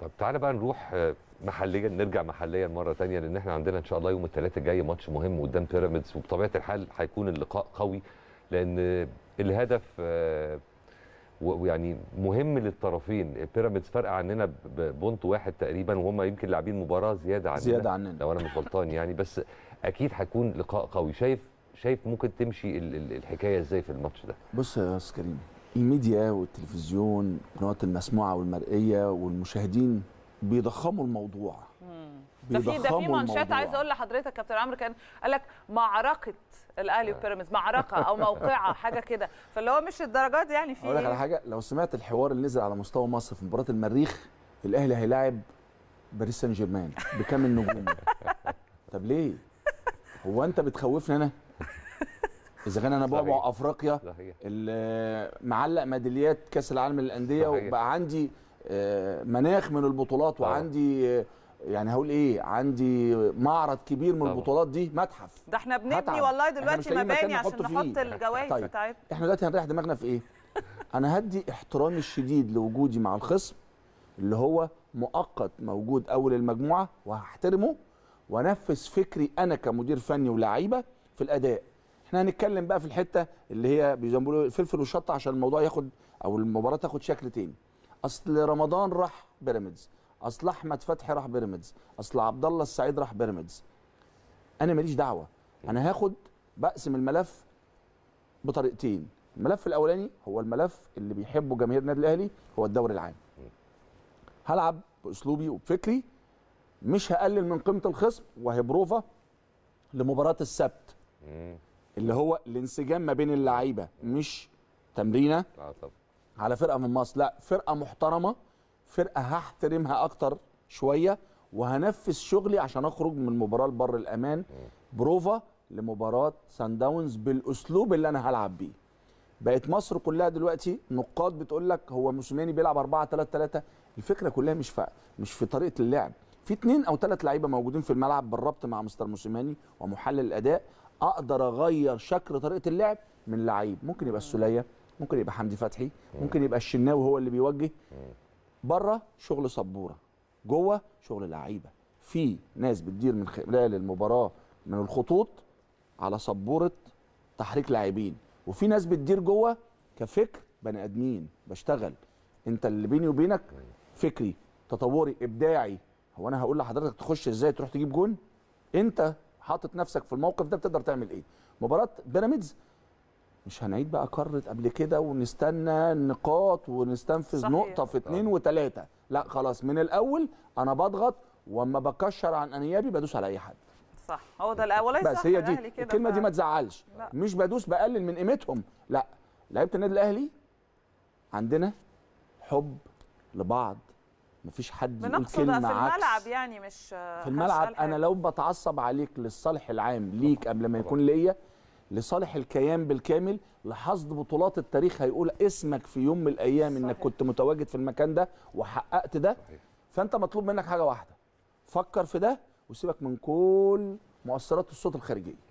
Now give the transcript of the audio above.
طب تعالى بقى نروح آه، محليا نرجع محليا مره ثانيه لان احنا عندنا ان شاء الله يوم الثلاثاء الجاي ماتش مهم قدام بيراميدز وبطبيعه الحال هيكون اللقاء قوي لان الهدف آه، ويعني مهم للطرفين بيراميدز فرق عننا بونت واحد تقريبا وهم يمكن لاعبين مباراه زياده عننا زياده عننا لو انا مش غلطان يعني بس اكيد هيكون لقاء قوي شايف شايف ممكن تمشي الحكايه ازاي في الماتش ده بص يا استاذ كريم الميديا والتلفزيون القنوات المسموعه والمرئيه والمشاهدين بيضخموا الموضوع ده في ده في مانشات عايز اقول لحضرتك كابتن عمرو كان قال لك معركه الاهلي آه. وبيراميدز معركه او موقعه حاجه كده فاللي هو مش الدرجات دي يعني في اقول لك على حاجه لو سمعت الحوار اللي نزل على مستوى مصر في مباراه المريخ الاهلي هيلاعب باريس سان جيرمان بكام النجوم طب ليه؟ هو انت بتخوفني انا؟ اذا كان انا بابا افريقيا اللي معلق ميداليات كاس العالم للانديه وبقى عندي آه، مناخ من البطولات وعندي آه، يعني هقول ايه عندي معرض كبير من البطولات دي متحف ده احنا بنبني والله دلوقتي مباني عشان نحط الجوائز طيب. بتاعتنا طيب. احنا دلوقتي هنريح دماغنا في ايه انا هدي احترامي الشديد لوجودي مع الخصم اللي هو مؤقت موجود اول المجموعه وهحترمه وانفذ فكري انا كمدير فني ولاعيبه في الاداء احنا هنتكلم بقى في الحته اللي هي بيسموه فلفل وشطه عشان الموضوع ياخد او المباراه تاخد شكل تاني اصل رمضان راح بيراميدز اصل احمد فتحي راح بيراميدز اصل عبد الله السعيد راح بيراميدز انا ماليش دعوه انا هاخد بقسم الملف بطريقتين الملف الاولاني هو الملف اللي بيحبه جماهير النادي الاهلي هو الدوري العام هلعب باسلوبي وبفكري مش هقلل من قيمه الخصم وهي بروفا لمباراه السبت اللي هو الانسجام ما بين اللعيبه مش تمرينه آه على فرقه من مصر لا فرقه محترمه فرقه هحترمها اكتر شويه وهنفذ شغلي عشان اخرج من مباراه البر الامان بروفا لمباراه سان داونز بالاسلوب اللي انا هلعب بيه بقت مصر كلها دلوقتي نقاد بتقول لك هو موسيماني بيلعب 4 3 3 الفكره كلها مش في مش في طريقه اللعب في اثنين او ثلاث لعيبه موجودين في الملعب بالربط مع مستر موسيماني ومحلل الاداء اقدر اغير شكل طريقه اللعب من لعيب ممكن يبقى السوليه ممكن يبقى حمدي فتحي ممكن يبقى الشناوي هو اللي بيوجه بره شغل سبوره جوه شغل لعيبه في ناس بتدير من خلال المباراه من الخطوط على سبوره تحريك لاعبين وفي ناس بتدير جوه كفكر بني ادمين بشتغل انت اللي بيني وبينك فكري تطوري ابداعي هو انا هقول لحضرتك تخش ازاي تروح تجيب جون انت حاطط نفسك في الموقف ده بتقدر تعمل ايه مباراه بيراميدز مش هنعيد بقى كرت قبل كده ونستنى نقاط ونستنفذ صحيح. نقطة في اثنين وثلاثه لا خلاص من الأول أنا بضغط وأما بكشر عن أنيابي بدوس على أي حد صح هو ده الأول بس هي دي الكلمة ف... دي ما تزعلش لا. مش بدوس بقلل من قيمتهم لا لعيبة النادي الأهلي عندنا حب لبعض مفيش حد يقول كلمه عكس في الملعب يعني مش في الملعب انا لو بتعصب عليك للصالح العام ليك قبل ما يكون ليا لصالح الكيان بالكامل لحصد بطولات التاريخ هيقول اسمك في يوم من الايام صحيح. انك كنت متواجد في المكان ده وحققت ده صحيح. فانت مطلوب منك حاجه واحده فكر في ده وسيبك من كل مؤثرات الصوت الخارجيه